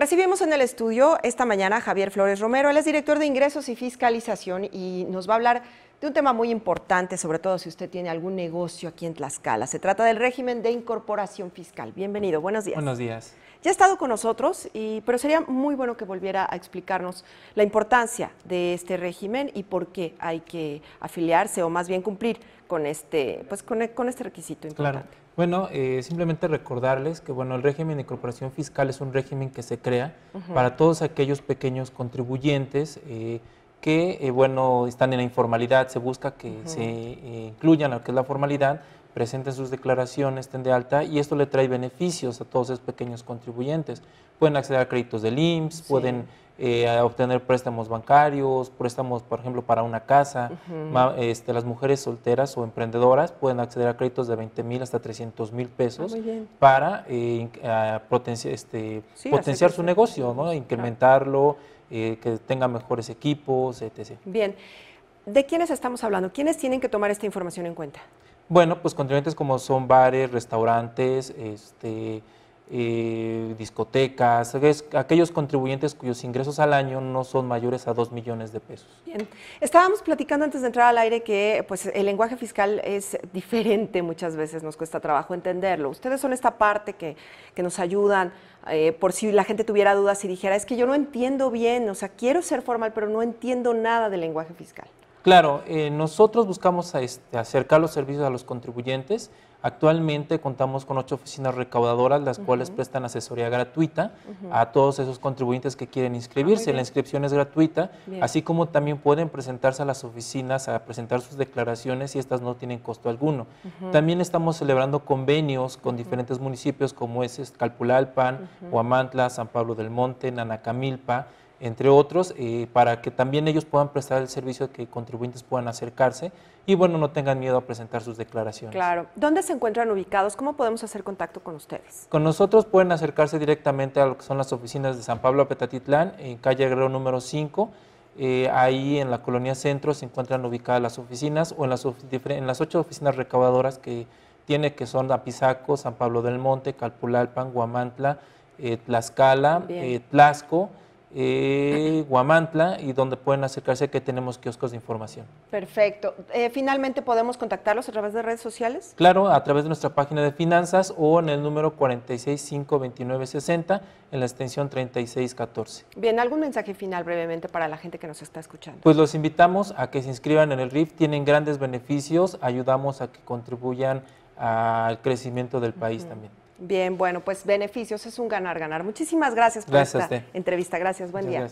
Recibimos en el estudio esta mañana a Javier Flores Romero, él es director de ingresos y fiscalización y nos va a hablar de un tema muy importante, sobre todo si usted tiene algún negocio aquí en Tlaxcala. Se trata del régimen de incorporación fiscal. Bienvenido, buenos días. Buenos días. Ya ha estado con nosotros, y, pero sería muy bueno que volviera a explicarnos la importancia de este régimen y por qué hay que afiliarse o más bien cumplir con este, pues, con, este requisito importante. Claro. Bueno, eh, simplemente recordarles que bueno, el régimen de incorporación fiscal es un régimen que se crea para todos aquellos pequeños contribuyentes eh, que eh, bueno, están en la informalidad, se busca que se incluyan a lo que es la formalidad, presenten sus declaraciones, estén de alta y esto le trae beneficios a todos esos pequeños contribuyentes. Pueden acceder a créditos del IMSS, pueden eh, a obtener préstamos bancarios, préstamos, por ejemplo, para una casa. este, las mujeres solteras o emprendedoras pueden acceder a créditos de 20 mil hasta 300 mil pesos ah, para eh, este, potenciar su negocio, ¿no? incrementarlo, eh, que tenga mejores equipos, etc. Bien. ¿De quiénes estamos hablando? ¿Quiénes tienen que tomar esta información en cuenta? Bueno, pues continentes como son bares, restaurantes, este, eh, discotecas, aquellos contribuyentes cuyos ingresos al año no son mayores a 2 millones de pesos. Bien, estábamos platicando antes de entrar al aire que pues, el lenguaje fiscal es diferente muchas veces, nos cuesta trabajo entenderlo. Ustedes son esta parte que, nos ayudan eh, por si la gente tuviera dudas y dijera, es que yo no entiendo bien, o sea, quiero ser formal, pero no entiendo nada del lenguaje fiscal. Claro, eh, nosotros buscamos este, acercar los servicios a los contribuyentes. Actualmente contamos con ocho oficinas recaudadoras, las cuales prestan asesoría gratuita a todos esos contribuyentes que quieren inscribirse. Ah, la inscripción es gratuita, así como también pueden presentarse a las oficinas a presentar sus declaraciones y estas no tienen costo alguno. También estamos celebrando convenios con diferentes municipios como es Calpulalpan, Huamantla, San Pablo del Monte, Nanacamilpa, entre otros, eh, para que también ellos puedan prestar el servicio, que contribuyentes puedan acercarse y bueno, no tengan miedo a presentar sus declaraciones. Claro. ¿Dónde se encuentran ubicados? ¿Cómo podemos hacer contacto con ustedes? Con nosotros pueden acercarse directamente a lo que son las oficinas de San Pablo Petatitlán, en calle Guerrero número 5. Eh, ahí en la colonia centro se encuentran ubicadas las oficinas o en las, en las ocho oficinas recaudadoras que tiene, que son Apizaco, San Pablo del Monte, Calpulalpan, Guamantla, eh, Tlaxcala, eh, Tlasco eh, Guamantla y donde pueden acercarse que tenemos kioscos de información. Perfecto. Eh, finalmente, ¿podemos contactarlos a través de redes sociales? Claro, a través de nuestra página de finanzas o en el número 4652960 en la extensión 3614. Bien, ¿algún mensaje final brevemente para la gente que nos está escuchando? Pues los invitamos a que se inscriban en el RIF, tienen grandes beneficios, ayudamos a que contribuyan al crecimiento del país también. Bien, bueno, pues beneficios es un ganar, ganar. Muchísimas gracias por esta entrevista. Gracias, buen día.